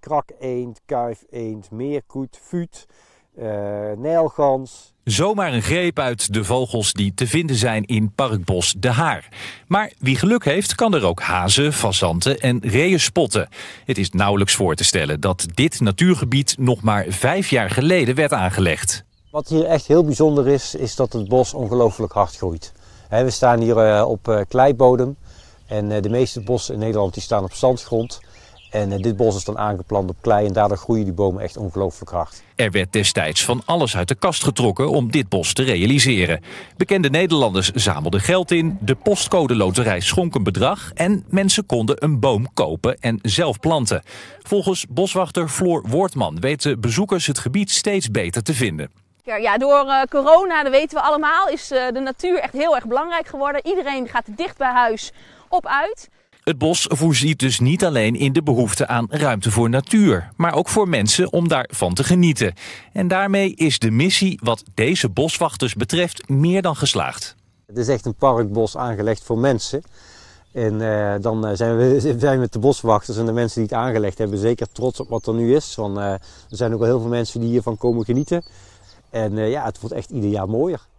Krak eend, kuif eend, meerkoet, vuut, uh, eh, nijlgans. Zomaar een greep uit de vogels die te vinden zijn in Parkbos De Haar. Maar wie geluk heeft, kan er ook hazen, fazanten en reeën spotten. Het is nauwelijks voor te stellen dat dit natuurgebied nog maar vijf jaar geleden werd aangelegd. Wat hier echt heel bijzonder is, is dat het bos ongelooflijk hard groeit. We staan hier eh, op eh, kleibodem en de meeste bossen in Nederland die staan op zandgrond. En eh, dit bos is dan aangeplant op klei en daardoor groeien die bomen echt ongelooflijk hard. Er werd destijds van alles uit de kast getrokken om dit bos te realiseren. Bekende Nederlanders zamelden geld in, de postcode loterij schonk een bedrag... en mensen konden een boom kopen en zelf planten. Volgens boswachter Floor Woordman weten bezoekers het gebied steeds beter te vinden. Ja, door eh, corona, dat weten we allemaal, is eh, de natuur echt heel erg belangrijk geworden. Iedereen gaat dicht bij huis op uit. Het bos voorziet dus niet alleen in de behoefte aan ruimte voor natuur, maar ook voor mensen om daarvan te genieten. En daarmee is de missie wat deze boswachters betreft meer dan geslaagd. Het is echt een parkbos aangelegd voor mensen. En eh, dan eh, zijn we, zijn met de boswachters en de mensen die het aangelegd hebben zeker trots op wat er nu is. Want, eh, er zijn ook wel heel veel mensen die hiervan komen genieten. En ja, het wordt echt ieder jaar mooier.